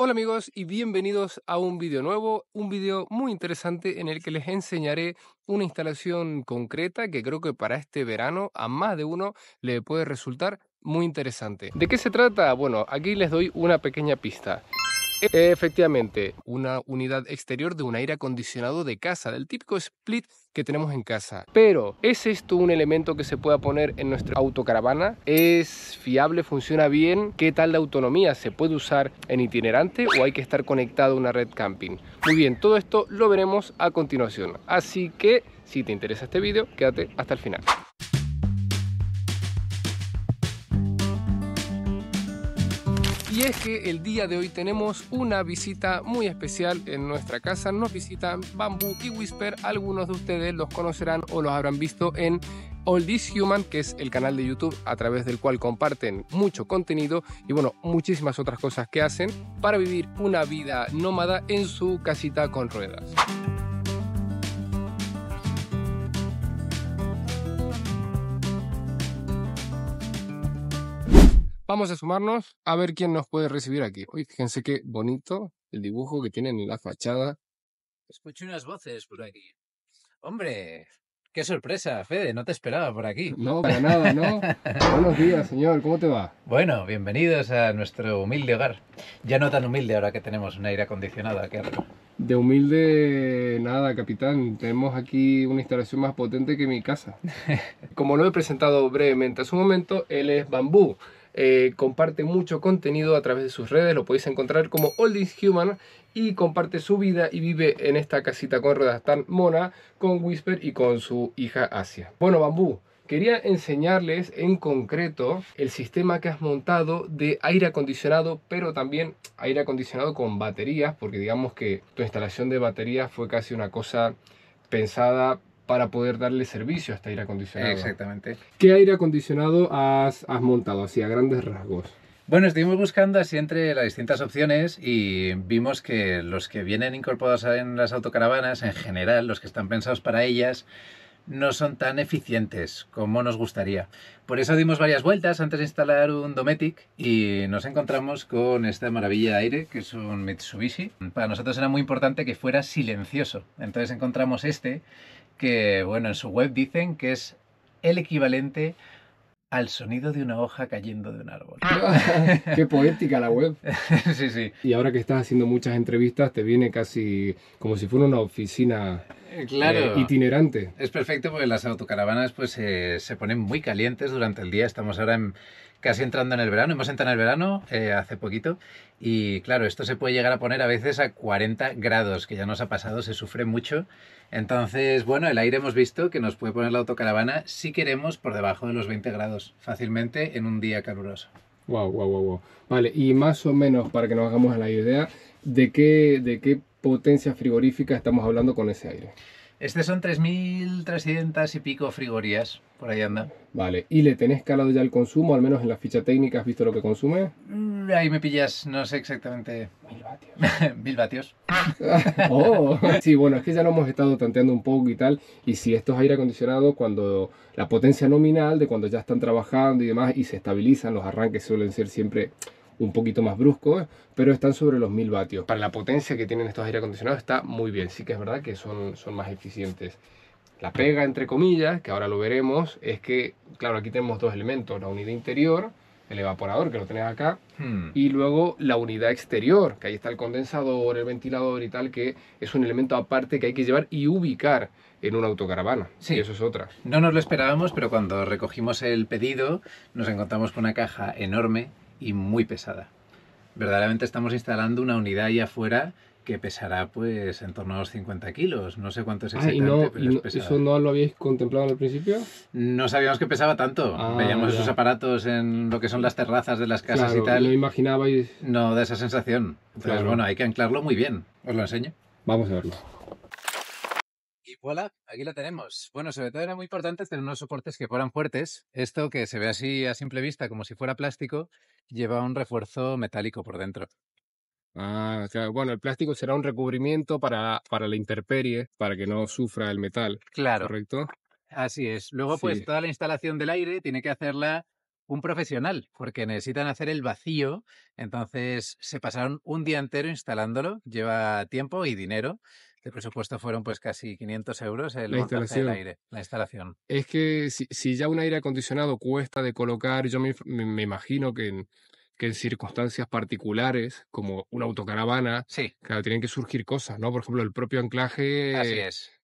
Hola amigos y bienvenidos a un vídeo nuevo, un vídeo muy interesante en el que les enseñaré una instalación concreta que creo que para este verano a más de uno le puede resultar muy interesante. ¿De qué se trata? Bueno, aquí les doy una pequeña pista. Efectivamente, una unidad exterior de un aire acondicionado de casa, del típico split que tenemos en casa. Pero, ¿es esto un elemento que se pueda poner en nuestra autocaravana? ¿Es fiable? ¿Funciona bien? ¿Qué tal la autonomía? ¿Se puede usar en itinerante o hay que estar conectado a una red camping? Muy bien, todo esto lo veremos a continuación. Así que, si te interesa este vídeo, quédate hasta el final. Y es que el día de hoy tenemos una visita muy especial en nuestra casa. Nos visitan Bamboo y Whisper. Algunos de ustedes los conocerán o los habrán visto en All This Human, que es el canal de YouTube a través del cual comparten mucho contenido y bueno, muchísimas otras cosas que hacen para vivir una vida nómada en su casita con ruedas. Vamos a sumarnos a ver quién nos puede recibir aquí. fíjense qué bonito el dibujo que tienen en la fachada. Escucho unas voces por aquí. Hombre, qué sorpresa, Fede, no te esperaba por aquí. No, para nada, ¿no? Buenos días, señor, ¿cómo te va? Bueno, bienvenidos a nuestro humilde hogar. Ya no tan humilde ahora que tenemos un aire acondicionado aquí arriba. De humilde nada, capitán. Tenemos aquí una instalación más potente que mi casa. Como lo he presentado brevemente hace un momento, él es Bambú. Eh, comparte mucho contenido a través de sus redes, lo podéis encontrar como Oldies Human y comparte su vida y vive en esta casita con ruedas tan mona, con Whisper y con su hija Asia. Bueno, Bambú, quería enseñarles en concreto el sistema que has montado de aire acondicionado, pero también aire acondicionado con baterías, porque digamos que tu instalación de baterías fue casi una cosa pensada para poder darle servicio a este aire acondicionado. Exactamente. ¿Qué aire acondicionado has, montado así a grandes rasgos? Bueno, estuvimos buscando así entre las distintas opciones y vimos que los que vienen incorporados en las autocaravanas, en general, los que están pensados para ellas, no son tan eficientes como nos gustaría. Por eso dimos varias vueltas antes de instalar un Dometic y nos encontramos con esta maravilla de aire que es un Mitsubishi. Para nosotros era muy importante que fuera silencioso. Entonces encontramos este que, bueno, en su web dicen que es el equivalente al sonido de una hoja cayendo de un árbol. Ah. ¡Qué poética la web! sí, sí. Y ahora que estás haciendo muchas entrevistas, te viene casi como si fuera una oficina eh, eh, claro. itinerante. Es perfecto porque las autocaravanas pues eh, se ponen muy calientes durante el día. Estamos ahora casi entrando en el verano, hemos entrado en el verano hace poquito y claro, esto se puede llegar a poner a veces a 40 grados, que ya nos ha pasado, se sufre mucho. Entonces, bueno, el aire hemos visto que nos puede poner la autocaravana si queremos por debajo de los 20 grados fácilmente en un día caluroso. Wow, wow, wow, wow. Vale, y más o menos para que nos hagamos la idea, ¿de qué, de qué potencia frigorífica estamos hablando con ese aire? Este son 3.300 y pico frigorías, por ahí anda. Vale, ¿y le tenés calado ya el consumo? Al menos en la ficha técnica, ¿has visto lo que consume? Mm, ahí me pillas, no sé exactamente. Mil vatios. Mil vatios. oh, sí, bueno, es que ya lo hemos estado tanteando un poco y tal. Y si esto es aire acondicionado, cuando la potencia nominal de cuando ya están trabajando y demás y se estabilizan, los arranques suelen ser siempre un poquito más brusco, pero están sobre los 1000 vatios. Para la potencia que tienen estos aire acondicionados está muy bien, sí que es verdad que son, son más eficientes. La pega, entre comillas, que ahora lo veremos, es que, claro, aquí tenemos dos elementos, la unidad interior, el evaporador, que lo tenéis acá, hmm. y luego la unidad exterior, que ahí está el condensador, el ventilador y tal, que es un elemento aparte que hay que llevar y ubicar en una autocaravana. Sí. Y eso es otra. No nos lo esperábamos, pero cuando recogimos el pedido, nos encontramos con una caja enorme y muy pesada. Verdaderamente estamos instalando una unidad ahí afuera que pesará pues en torno a los 50 kilos. No sé cuánto es ah, exactamente, pero ¿Eso no lo habíais contemplado al principio? No sabíamos que pesaba tanto. Ah, Veíamos esos aparatos en lo que son las terrazas de las casas y tal. ¿Lo imaginabais? No, da esa sensación. Entonces, bueno, hay que anclarlo muy bien. Os lo enseño. Vamos a verlo. Y voilà, aquí la tenemos. Bueno, sobre todo era muy importante tener unos soportes que fueran fuertes. Esto que se ve así a simple vista, como si fuera plástico, lleva un refuerzo metálico por dentro. Ah, Bueno, el plástico será un recubrimiento para, para la intemperie, para que no sufra el metal. Claro. ¿Correcto? Así es. Luego, pues, toda la instalación del aire tiene que hacerla un profesional, porque necesitan hacer el vacío. Entonces, se pasaron un día entero instalándolo. Lleva tiempo y dinero. De presupuesto fueron pues casi 500 euros el la instalación. aire, la instalación. Es que si, ya un aire acondicionado cuesta de colocar, yo me, imagino que en, que en circunstancias particulares, como una autocaravana, claro, tienen que surgir cosas, ¿no? Por ejemplo, el propio anclaje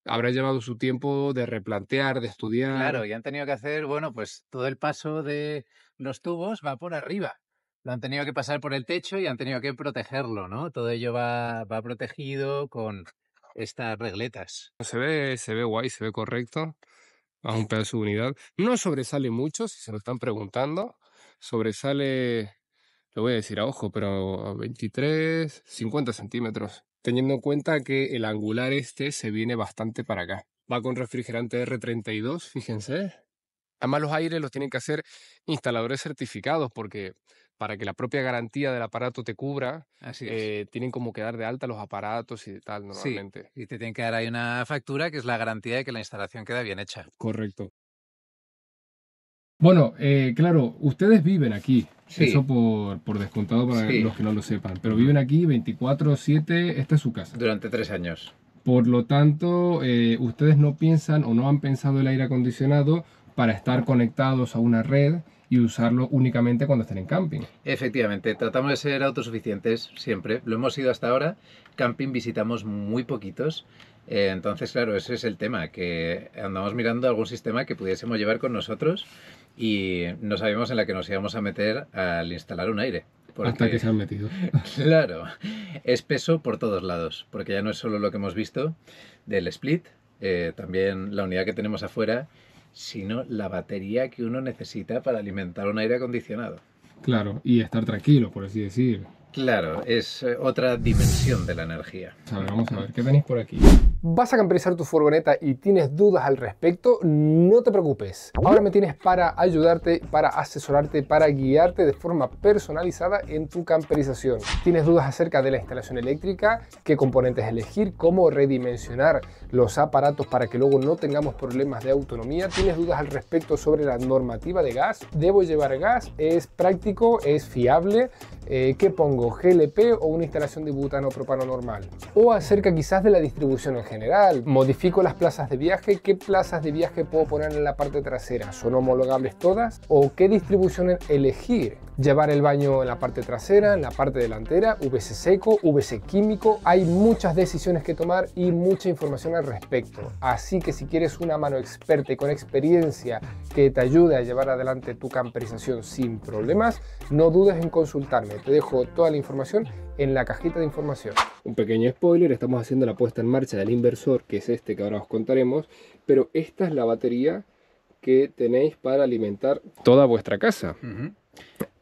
habrá llevado su tiempo de replantear, de estudiar. Claro, y han tenido que hacer, bueno, pues todo el paso de los tubos va por arriba. Lo han tenido que pasar por el techo y han tenido que protegerlo, ¿no? Todo ello va, va protegido con estas regletas. Pues se ve, se ve guay, se ve correcto. A un pedazo de unidad. No sobresale mucho, si se lo están preguntando. Sobresale, lo voy a decir a ojo, pero a 23, 50 centímetros. Teniendo en cuenta que el angular este se viene bastante para acá. Va con refrigerante R32, fíjense. Además los aires los tienen que hacer instaladores certificados porque para que la propia garantía del aparato te cubra, eh, tienen como que dar de alta los aparatos y tal normalmente. Sí, y te tienen que dar ahí una factura que es la garantía de que la instalación queda bien hecha. Correcto. Bueno, eh, claro, ustedes viven aquí. Eso por, descontado para los que no lo sepan. Pero viven aquí 24-7, esta es su casa. Durante tres años. Por lo tanto, eh, ustedes no piensan o no han pensado el aire acondicionado para estar conectados a una red y usarlo únicamente cuando estén en camping. Efectivamente, tratamos de ser autosuficientes siempre. Lo hemos sido hasta ahora. Camping visitamos muy poquitos. Eh, entonces, claro, ese es el tema, que andamos mirando algún sistema que pudiésemos llevar con nosotros y no sabíamos en la que nos íbamos a meter al instalar un aire. Hasta que se han metido. claro, es peso por todos lados, porque ya no es solo lo que hemos visto del split, eh, también la unidad que tenemos afuera sino la batería que uno necesita para alimentar un aire acondicionado. Claro, y estar tranquilo, por así decir. Claro, es eh, otra dimensión de la energía. vamos a ver, ¿qué tenéis por aquí? ¿Vas a camperizar tu furgoneta y tienes dudas al respecto? No te preocupes. Ahora me tienes para ayudarte, para asesorarte, para guiarte de forma personalizada en tu camperización. ¿Tienes dudas acerca de la instalación eléctrica? ¿Qué componentes elegir? ¿Cómo redimensionar los aparatos para que luego no tengamos problemas de autonomía? ¿Tienes dudas al respecto sobre la normativa de gas? ¿Debo llevar gas? ¿Es práctico? ¿Es fiable? Eh, ¿qué pongo? ¿GLP o una instalación de butano propano normal? O acerca quizás de la distribución en general. ¿Modifico las plazas de viaje? ¿Qué plazas de viaje puedo poner en la parte trasera? ¿Son homologables todas? ¿O qué distribución elegir? llevar el baño en la parte trasera, en la parte delantera, VC seco, VC químico. Hay muchas decisiones que tomar y mucha información al respecto. Así que si quieres una mano experta y con experiencia que te ayude a llevar adelante tu camperización sin problemas, no dudes en consultarme te dejo toda la información en la cajita de información. Un pequeño spoiler, estamos haciendo la puesta en marcha del inversor, que es este que ahora os contaremos, pero esta es la batería que tenéis para alimentar toda vuestra casa.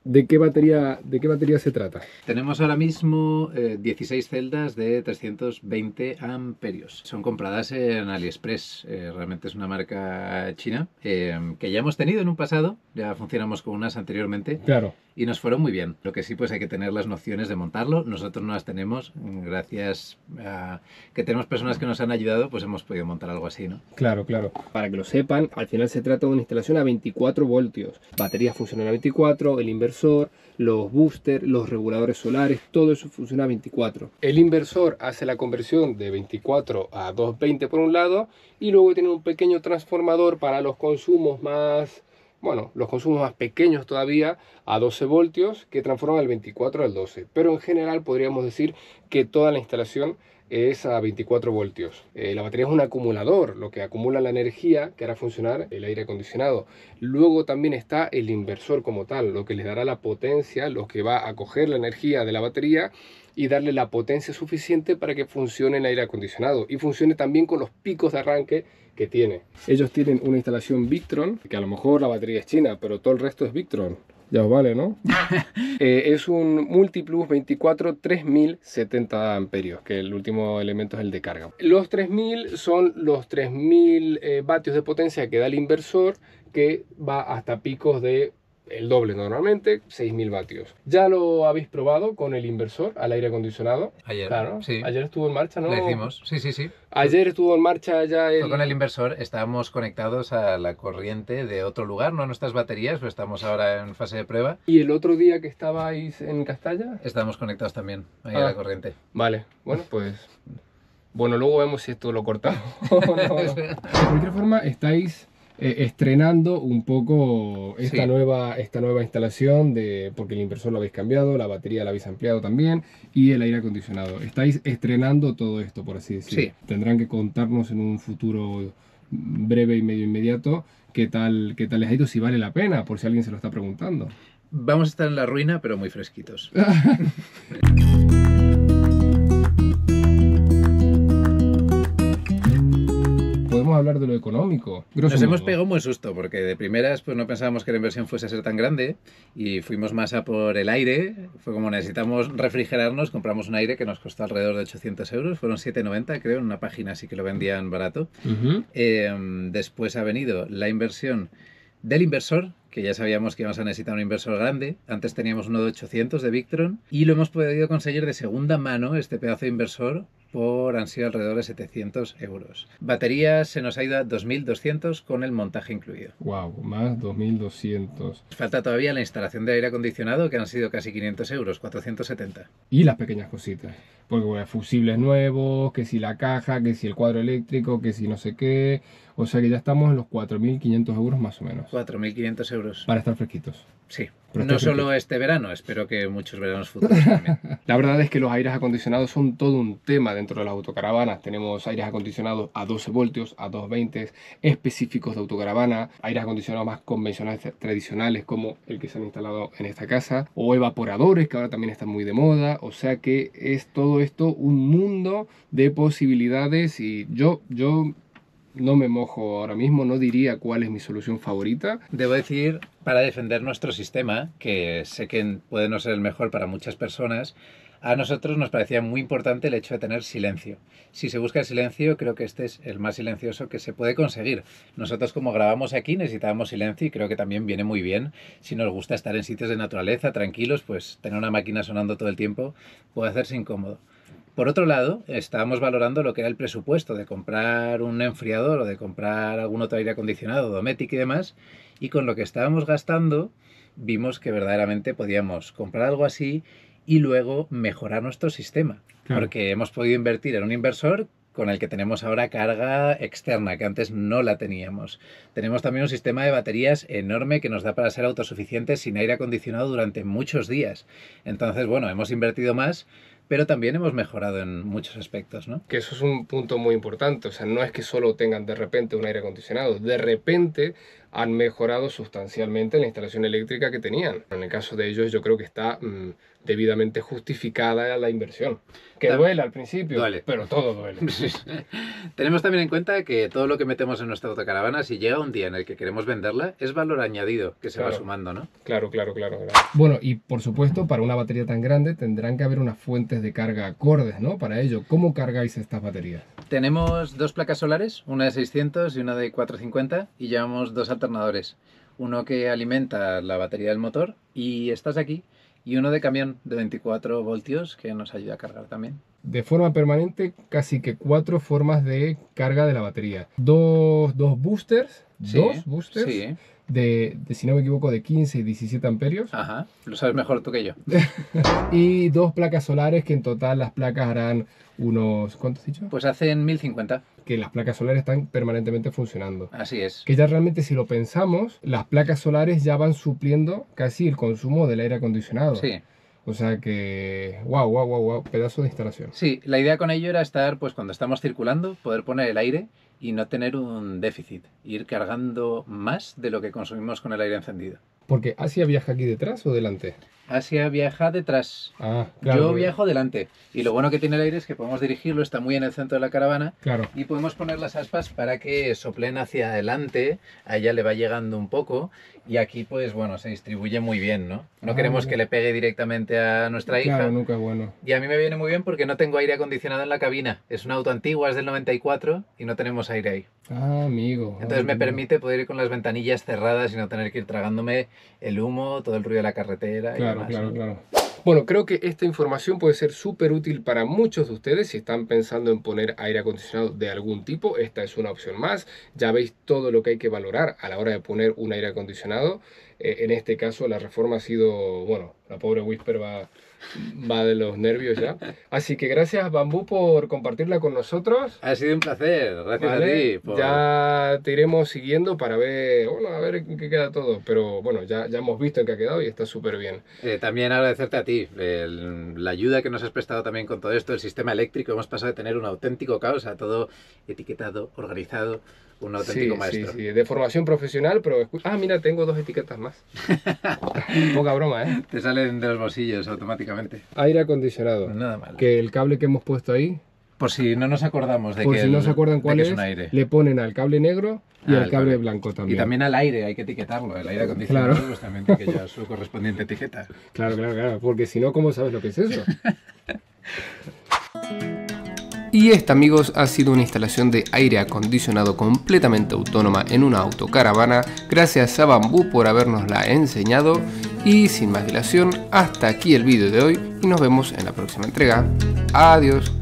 ¿De qué, batería, ¿De qué batería se trata? Tenemos ahora mismo 16 eh, celdas de 320 amperios. Son compradas en AliExpress. Eh, realmente es una marca china eh, que ya hemos tenido en un pasado. Ya funcionamos con unas anteriormente. Claro y nos fueron muy bien. Lo que sí, pues hay que tener las nociones de montarlo. Nosotros no las tenemos. Gracias a que tenemos personas que nos han ayudado, pues hemos podido montar algo así, ¿no? Claro, claro. Para que lo sepan, al final se trata de una instalación a 24 voltios. Baterías funcionan a 24, el inversor, los boosters, los reguladores solares, todo eso funciona a 24. El inversor hace la conversión de 24 a 220 por un lado y luego tiene un pequeño transformador para los consumos más bueno, los consumos más pequeños todavía a 12 voltios que transforman el 24 al 12. Pero en general podríamos decir que toda la instalación es a 24 voltios. Eh, la batería es un acumulador, lo que acumula la energía que hará funcionar el aire acondicionado. Luego también está el inversor como tal, lo que le dará la potencia, lo que va a coger la energía de la batería y darle la potencia suficiente para que funcione el aire acondicionado y funcione también con los picos de arranque que tiene. Ellos tienen una instalación Victron, que a lo mejor la batería es china, pero todo el resto es Victron. Ya os vale, ¿no? Eh, es un Multiplus 24 3070 amperios, que el último elemento es el de carga. Los 3000 son los 3000 eh, vatios de potencia que da el inversor, que va hasta picos de el doble normalmente, 6.000 vatios. Ya lo habéis probado con el inversor al aire acondicionado. Ayer, claro, sí. Ayer estuvo en marcha, ¿no? Lo hicimos, sí, sí, sí. Ayer estuvo en marcha ya el... Con el inversor estábamos conectados a la corriente de otro lugar, no a nuestras baterías, pero estamos ahora en fase de prueba. ¿Y el otro día que estabais en Castalla? Estábamos conectados también, a ah. la corriente. Vale, bueno, pues... Bueno, luego vemos si esto lo cortamos. De cualquier forma, estáis eh, estrenando un poco esta, nueva, esta nueva instalación, de, porque el inversor lo habéis cambiado, la batería la habéis ampliado también y el aire acondicionado. Estáis estrenando todo esto, por así decirlo. Tendrán que contarnos en un futuro breve y medio inmediato qué tal, qué tal les ha ido, si vale la pena, por si alguien se lo está preguntando. Vamos a estar en la ruina, pero muy fresquitos. hablar de lo económico. Nos hemos pegado muy susto, porque de primeras pues no pensábamos que la inversión fuese a ser tan grande y fuimos más a por el aire. Fue como necesitamos refrigerarnos, compramos un aire que nos costó alrededor de 800 euros, fueron 7,90 creo, en una página así que lo vendían barato. Em, después ha venido la inversión del inversor, que ya sabíamos que íbamos a necesitar un inversor grande. Antes teníamos uno de 800 de Victron y lo hemos podido conseguir de segunda mano, este pedazo de inversor, por han sido alrededor de 700 euros. Baterías se nos ha ido a 2.200 con el montaje incluido. ¡Wow! Más 2.200. Falta todavía la instalación de aire acondicionado que han sido casi 500 euros, 470. Y las pequeñas cositas. Porque fusibles nuevos, que si la caja, que si el cuadro eléctrico, que si no sé qué. O sea que ya estamos en los 4.500 euros más o menos. 4.500 euros. Para estar fresquitos. Sí. No este solo este verano, espero que muchos veranos futuros La verdad es que los aires acondicionados son todo un tema dentro de las autocaravanas. Tenemos aires acondicionados a 12 voltios, a 220 específicos de autocaravana, aires acondicionados más convencionales tradicionales como el que se han instalado en esta casa, o evaporadores que ahora también están muy de moda. O sea que es todo esto un mundo de posibilidades y yo, yo no me mojo ahora mismo, no diría cuál es mi solución favorita. Debo decir, para defender nuestro sistema, que sé que puede no ser el mejor para muchas personas, a nosotros nos parecía muy importante el hecho de tener silencio. Si se busca el silencio, creo que este es el más silencioso que se puede conseguir. Nosotros como grabamos aquí necesitábamos silencio y creo que también viene muy bien. Si nos gusta estar en sitios de naturaleza, tranquilos, pues tener una máquina sonando todo el tiempo puede hacerse incómodo. Por otro lado, estábamos valorando lo que era el presupuesto de comprar un enfriador o de comprar algún otro aire acondicionado, Dometic y demás, y con lo que estábamos gastando vimos que verdaderamente podíamos comprar algo así y luego mejorar nuestro sistema, porque hemos podido invertir en un inversor con el que tenemos ahora carga externa, que antes no la teníamos. Tenemos también un sistema de baterías enorme que nos da para ser autosuficientes sin aire acondicionado durante muchos días. Entonces, bueno, hemos invertido más, pero también hemos mejorado en muchos aspectos, ¿no? Que eso es un punto muy importante, o sea, no es que solo tengan de repente un aire acondicionado, de repente han mejorado sustancialmente la instalación eléctrica que tenían. En el caso de ellos yo creo que está... Mm, debidamente justificada la inversión. Que duele al principio, pero todo duele. Tenemos también en cuenta que todo lo que metemos en nuestra autocaravana, si llega un día en el que queremos venderla, es valor añadido que se va sumando, ¿no? Claro, claro, claro, Bueno, y por supuesto, para una batería tan grande tendrán que haber unas fuentes de carga acordes, ¿no? Para ello, ¿cómo cargáis estas baterías? Tenemos dos placas solares, una de 600 y una de 450, y llevamos dos alternadores. Uno que alimenta la batería del motor y estás aquí y uno de camión de 24 voltios que nos ayuda a cargar también. De forma permanente, casi que cuatro formas de carga de la batería. Dos, boosters, dos boosters de, si no me equivoco, de 15 y 17 amperios. Ajá, lo sabes mejor tú que yo. y dos placas solares que en total las placas harán unos, ¿cuántos dicho? Pues hacen 1050 que las placas solares están permanentemente funcionando. Así es. Que ya realmente si lo pensamos, las placas solares ya van supliendo casi el consumo del aire acondicionado. Sí. O sea que, wow, wow, wow, wow, pedazo de instalación. Sí, la idea con ello era estar, pues cuando estamos circulando, poder poner el aire y no tener un déficit, ir cargando más de lo que consumimos con el aire encendido. Porque, Asia viaja aquí detrás o delante? Asia viaja detrás. Ah, Yo viajo delante. Y lo bueno que tiene el aire es que podemos dirigirlo, está muy en el centro de la caravana. Claro. Y podemos poner las aspas para que soplen hacia adelante. A ella le va llegando un poco. Y aquí, pues bueno, se distribuye muy bien, ¿no? No ah, queremos que le pegue directamente a nuestra hija. nunca bueno. Y a mí me viene muy bien porque no tengo aire acondicionado en la cabina. Es un auto antiguo, es del 94 y no tenemos aire ahí. Ah, amigo. Entonces me permite poder ir con las ventanillas cerradas y no tener que ir tragándome el humo, todo el ruido de la carretera. y demás, claro, claro. Bueno, creo que esta información puede ser súper útil para muchos de ustedes si están pensando en poner aire acondicionado de algún tipo. Esta es una opción más. Ya veis todo lo que hay que valorar a la hora de poner un aire acondicionado. Eh, en este caso la reforma ha sido, bueno, la pobre Whisper va va de los nervios ya. Así que gracias, Bambú, por compartirla con nosotros. Ha sido un placer, gracias a ti. Ya te iremos siguiendo para ver, bueno, a ver qué queda todo. Pero bueno, ya, ya hemos visto en qué ha quedado y está súper bien. Eh, también agradecerte a ti la ayuda que nos has prestado también con todo esto, el sistema eléctrico. Hemos pasado de tener un auténtico caos a todo etiquetado, organizado un auténtico maestro. Sí, sí, de formación profesional, pero... Ah, mira, tengo dos etiquetas más. Poca broma, ¿eh? Te salen de los bolsillos automáticamente. Aire acondicionado. nada mal. Que el cable que hemos puesto ahí... Por si no nos acordamos de Por que no se acuerdan cuál es, un aire. le ponen al cable negro y ah, al cable, blanco también. Y también al aire, hay que etiquetarlo, el aire acondicionado pues, también tiene que su correspondiente etiqueta. Claro, claro, claro, porque si no, ¿cómo sabes lo que es eso? Y esta amigos ha sido una instalación de aire acondicionado completamente autónoma en una autocaravana. Gracias a Bambú por habernosla enseñado. Y sin más dilación, hasta aquí el vídeo de hoy y nos vemos en la próxima entrega. Adiós.